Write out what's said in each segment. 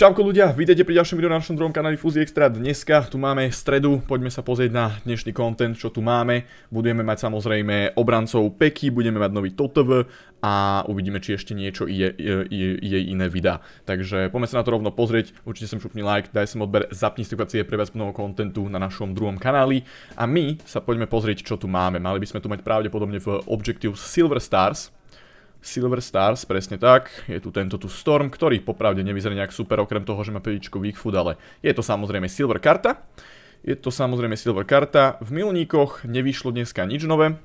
Čauko ľudia, vítejte pri ďalšom videu na našom druhom kanáli Fuzi Extra. Dneska tu máme stredu, poďme sa pozrieť na dnešný content, čo tu máme. Budeme mať samozrejme obrancov Peky, budeme mať nový TOTV a uvidíme, či ešte niečo je, je, je iné videa. Takže poďme sa na to rovno pozrieť, určite sem šupni like, daj sem odber, zapni notifikácie pre viac plného kontentu na našom druhom kanáli a my sa poďme pozrieť, čo tu máme. Mali by sme tu mať pravdepodobne v Objective Silver Stars, Silver Stars, presne tak. Je tu tento tu Storm, ktorý popravde nevyzerá nejak super, okrem toho, že má pedičku Weak Food, ale je to samozrejme Silver karta. Je to samozrejme Silver karta. V milníkoch nevyšlo dneska nič nové.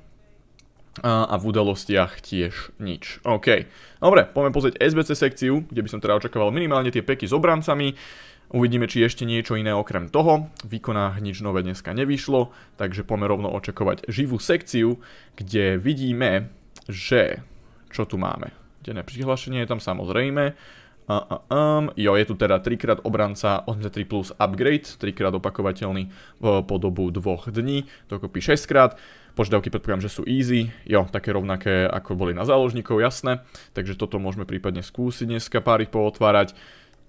A, v udalostiach tiež nič. OK. Dobre, poďme pozrieť SBC sekciu, kde by som teda očakával minimálne tie peky s obrancami. Uvidíme, či ešte niečo iné okrem toho. V nič nové dneska nevyšlo, takže poďme rovno očakovať živú sekciu, kde vidíme, že čo tu máme. Dené prihlášenie je tam samozrejme. Uh, uh, um, jo, je tu teda trikrát obranca 83 plus upgrade, trikrát opakovateľný v podobu dvoch dní, dokopy 6 krát. Požiadavky predpokladám, že sú easy, jo, také rovnaké ako boli na záložníkov, jasné. Takže toto môžeme prípadne skúsiť dneska ich pootvárať.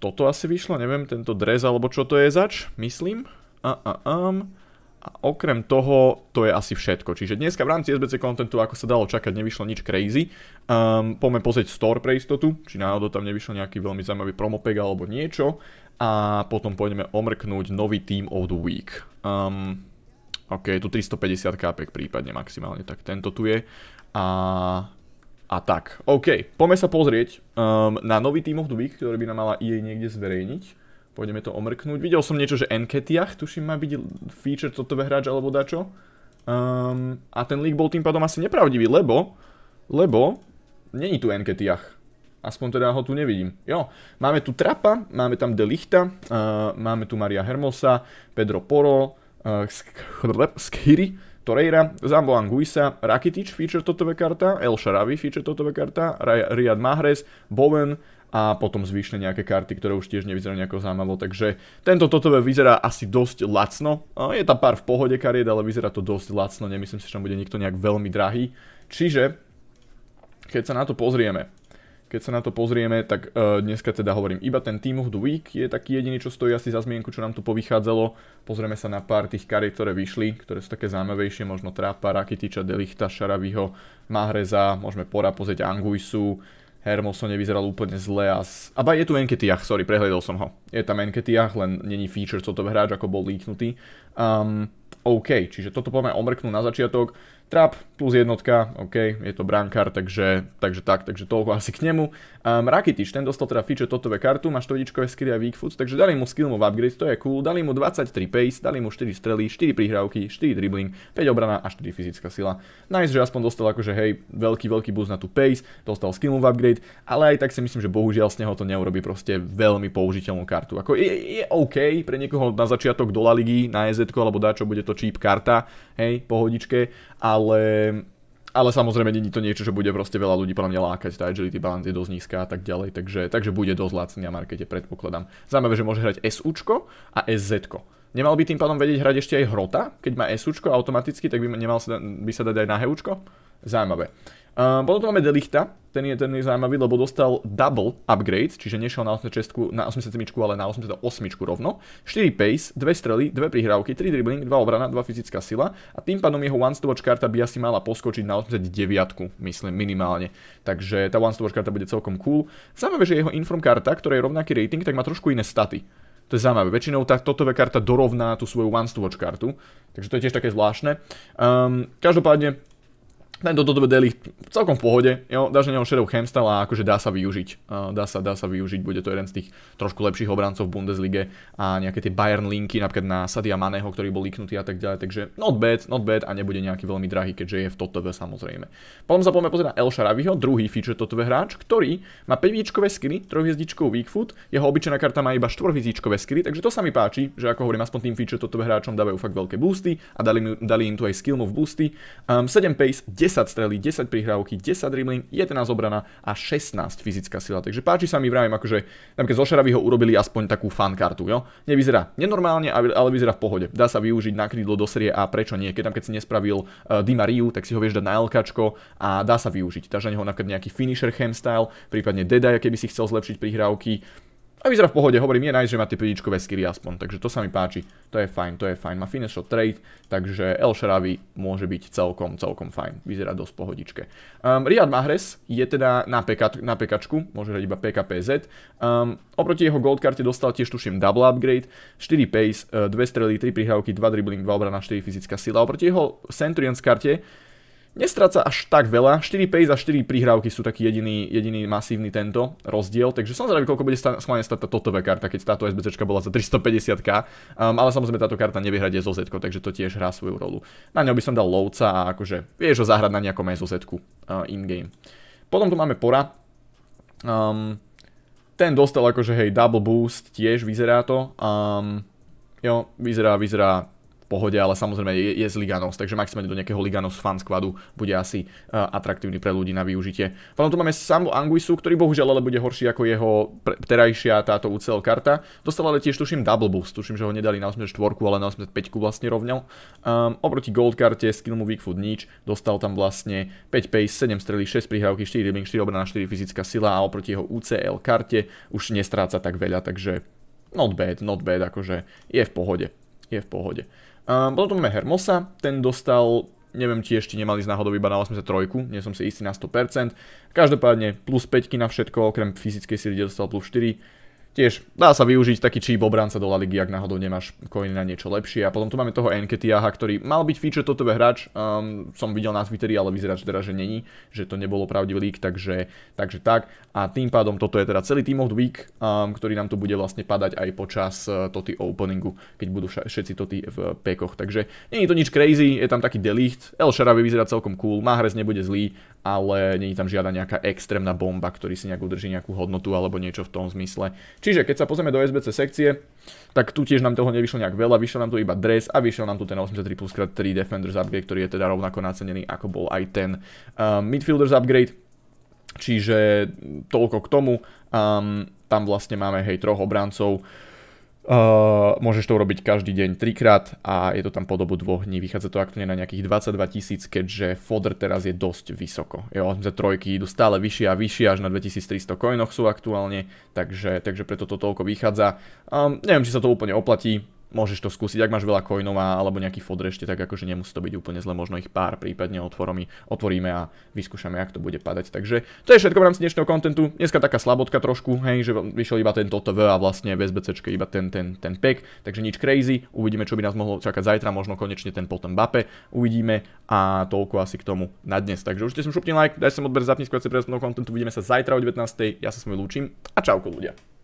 Toto asi vyšlo, neviem, tento drez alebo čo to je zač, myslím. A, a, um. A okrem toho, to je asi všetko. Čiže dneska v rámci SBC kontentu, ako sa dalo čakať, nevyšlo nič crazy. Um, poďme pozrieť store pre istotu, či náhodou tam nevyšlo nejaký veľmi zaujímavý promopek alebo niečo. A potom pôjdeme omrknúť nový Team of the Week. Um, ok, tu 350 kápek prípadne maximálne, tak tento tu je. A, a tak, ok, poďme sa pozrieť um, na nový Team of the Week, ktorý by nám mala EA niekde zverejniť. Pôjdeme to omrknúť. Videl som niečo, že Enketiach, tuším, má byť feature toto hráč alebo dačo. Um, a ten leak bol tým pádom asi nepravdivý, lebo, lebo, není tu Enketiach. Aspoň teda ho tu nevidím. Jo, máme tu Trapa, máme tam Delichta, uh, eh, máme tu Maria Hermosa, Pedro Poro, uh, Skiri, Torreira, Zambo Anguisa, Rakitic, feature totové karta, El Sharavi, feature totové karta, Riyad Mahrez, Bowen, a potom zvyšne nejaké karty, ktoré už tiež nevyzerajú nejako zaujímavo. Takže tento Totové vyzerá asi dosť lacno. Je tam pár v pohode kariet, ale vyzerá to dosť lacno. Nemyslím si, že tam bude nikto nejak veľmi drahý. Čiže, keď sa na to pozrieme, keď sa na to pozrieme, tak e, dneska teda hovorím, iba ten Team of the Week je taký jediný, čo stojí asi za zmienku, čo nám tu povychádzalo. Pozrieme sa na pár tých kariet, ktoré vyšli, ktoré sú také zaujímavejšie, možno Trapa, Rakitiča, Delichta, Šaraviho, Mahreza, môžeme Pora pozrieť Anguisu, Hermoso nevyzeral úplne zle a... Aba je tu Enketiach, sorry, prehľadol som ho. Je tam Enketiach, len není feature toto hráč, ako bol líknutý. Um, OK, čiže toto poďme omrknú na začiatok. Trap plus jednotka, OK, je to brankár, takže, takže tak, takže toľko asi k nemu. Um, Rakitic, ten dostal teda feature totové kartu, má štodičkové skilly a weak foot, takže dali mu skill move upgrade, to je cool, dali mu 23 pace, dali mu 4 strely, 4 prihrávky, 4 dribbling, 5 obrana a 4 fyzická sila. Nice, že aspoň dostal akože hej, veľký, veľký boost na tú pace, dostal skill move upgrade, ale aj tak si myslím, že bohužiaľ z neho to neurobi proste veľmi použiteľnú kartu. Ako je, je OK pre niekoho na začiatok do La Ligy, na EZ alebo dá, čo bude to číp karta, hej, pohodičke, ale ale ale samozrejme není to niečo, že bude proste veľa ľudí podľa mňa lákať, tá agility balance je dosť nízka a tak ďalej, takže, takže bude dosť lacný na markete, predpokladám. Zaujímavé, že môže hrať SUčko a SZko. Nemal by tým pádom vedieť hrať ešte aj Hrota, keď má SUčko automaticky, tak by nemal sa, by sa dať aj na HEUčko? Zaujímavé. Ehm, potom tu máme Delichta, ten je, ten je zaujímavý, lebo dostal double upgrade, čiže nešiel na 86, na 87, ale na 88 rovno. 4 pace, 2 strely, 2 prihrávky, 3 dribbling, 2 obrana, 2 fyzická sila a tým pádom jeho one stopwatch karta by asi mala poskočiť na 89, myslím minimálne. Takže tá one stopwatch karta bude celkom cool. Zaujímavé, že jeho inform karta, ktorá je rovnaký rating, tak má trošku iné staty. To je zaujímavé. Väčšinou tá totové karta dorovná tú svoju one stopwatch kartu, takže to je tiež také zvláštne. Um, každopádne tento toto vedeli celkom v pohode, jo, dáš na neho Shadow Hamstel a akože dá sa využiť, dá sa, dá sa využiť, bude to jeden z tých trošku lepších obrancov v Bundeslige a nejaké tie Bayern linky, napríklad na Sadia Maného, ktorý bol liknutý a tak ďalej, takže not bad, not bad a nebude nejaký veľmi drahý, keďže je v TOTV samozrejme. Potom sa poďme pozrieť na El Sharaviho, druhý feature TOTV hráč, ktorý má 5 výčkové skily, 3 hviezdičkovú weak foot, jeho obyčajná karta má iba 4 hviezdičkové skily, takže to sa mi páči, že ako hovorím, aspoň tým feature TOTV hráčom dávajú fakt veľké boosty a dali, dali im tu aj skill move boosty. Um, ehm, 7 pace, 10 strely, 10 prihrávky, 10 dribbling, 11 obrana a 16 fyzická sila. Takže páči sa mi vravím, akože napríklad zo Šaravy ho urobili aspoň takú fan kartu, jo? Nevyzerá nenormálne, ale vyzerá v pohode. Dá sa využiť na krídlo do série a prečo nie? Keď tam keď si nespravil uh, eh, Dima Riu, tak si ho vieš dať na LKčko a dá sa využiť. Takže na neho napríklad nejaký finisher chem style, prípadne Dedaja, keby si chcel zlepšiť prihrávky, a vyzerá v pohode, hovorím, je nájsť, že má tie pridičkové skilly aspoň, takže to sa mi páči, to je fajn, to je fajn. Má finesho trade, takže El Sharavi môže byť celkom, celkom fajn. Vyzerá dosť pohodičke. Um, Riyad Mahrez je teda na, pekačku, na môže hrať iba PKPZ. Um, oproti jeho gold karte dostal tiež tuším double upgrade, 4 pace, 2 uh, strely, 3 prihrávky, 2 dribbling, 2 obrana, 4 fyzická sila. Oproti jeho Centurions karte Nestráca až tak veľa, 4 pace a 4 prihrávky sú taký jediný, jediný masívny tento rozdiel, takže som zrejme, koľko bude schválne stať tá totová karta, keď táto SBCčka bola za 350k, um, ale samozrejme táto karta nevie zo SOZ, takže to tiež hrá svoju rolu. Na ňo by som dal lovca a akože vieš ho zahrať na nejakom SOZ uh, in-game. Potom tu máme pora. Um, ten dostal akože hej, double boost, tiež vyzerá to. Um, jo, vyzerá, vyzerá pohode, ale samozrejme je, je z Liganos, takže maximálne do nejakého Liganos fan skladu bude asi uh, atraktívny pre ľudí na využitie. Potom tu máme Samu Anguisu, ktorý bohužiaľ ale bude horší ako jeho terajšia táto UCL karta. Dostal ale tiež tuším double boost, tuším, že ho nedali na 84, ale na 85 vlastne rovnal. Um, ehm, oproti gold karte, skill mu Weakfoot nič, dostal tam vlastne 5 pace, 7 strely, 6 prihrávky, 4 dribbling, 4 obrana, 4 fyzická sila a oproti jeho UCL karte už nestráca tak veľa, takže not bad, not bad, akože je v pohode je v pohode. Um, potom máme Hermosa, ten dostal, neviem, či ešte nemali z náhodou iba na 83, nie som si istý na 100%. Každopádne plus 5 na všetko, okrem fyzickej sily dostal plus 4 tiež dá sa využiť taký číp obranca do La Ligy, ak náhodou nemáš coiny na niečo lepšie. A potom tu máme toho Enketiaha, ktorý mal byť feature totové hráč, um, som videl na Twitteri, ale vyzerá, že teraz, že není, že to nebolo pravdivý leak, takže, takže tak. A tým pádom toto je teda celý Team of the Week, um, ktorý nám tu bude vlastne padať aj počas uh, Toty openingu, keď budú všetci Toty v pekoch. Takže nie je to nič crazy, je tam taký delicht, El Sharavi vyzerá celkom cool, Mahrez nebude zlý, ale nie je tam žiadna nejaká extrémna bomba, ktorý si nejak udrží nejakú hodnotu alebo niečo v tom zmysle. Čiže keď sa pozrieme do SBC sekcie, tak tu tiež nám toho nevyšlo nejak veľa, vyšiel nám tu iba dres a vyšiel nám tu ten 83 plus 3 Defenders upgrade, ktorý je teda rovnako nacenený ako bol aj ten uh, Midfielders upgrade, čiže toľko k tomu. Um, tam vlastne máme hej troch obrancov, Uh, môžeš to urobiť každý deň trikrát a je to tam po dobu dvoch dní. Vychádza to aktuálne na nejakých 22 tisíc, keďže FODR teraz je dosť vysoko. Jo, za trojky idú stále vyššie a vyššie, až na 2300 coinoch sú aktuálne, takže, takže preto to toľko vychádza. Um, neviem, či sa to úplne oplatí, môžeš to skúsiť, ak máš veľa coinov alebo nejaký fod ešte, tak akože nemusí to byť úplne zle, možno ich pár prípadne otvorom. otvoríme a vyskúšame, ak to bude padať. Takže to je všetko v rámci dnešného kontentu. Dneska taká slabotka trošku, hej, že vyšiel iba tento TV a vlastne v SBCčke iba ten, ten, ten pack, takže nič crazy. Uvidíme, čo by nás mohlo čakať zajtra, možno konečne ten potom Bape. Uvidíme a toľko asi k tomu na dnes. Takže určite som šupni like, daj sem odber, zapni skôr kontentu, uvidíme sa zajtra o 19. Ja sa s vami lúčim a čauko ľudia.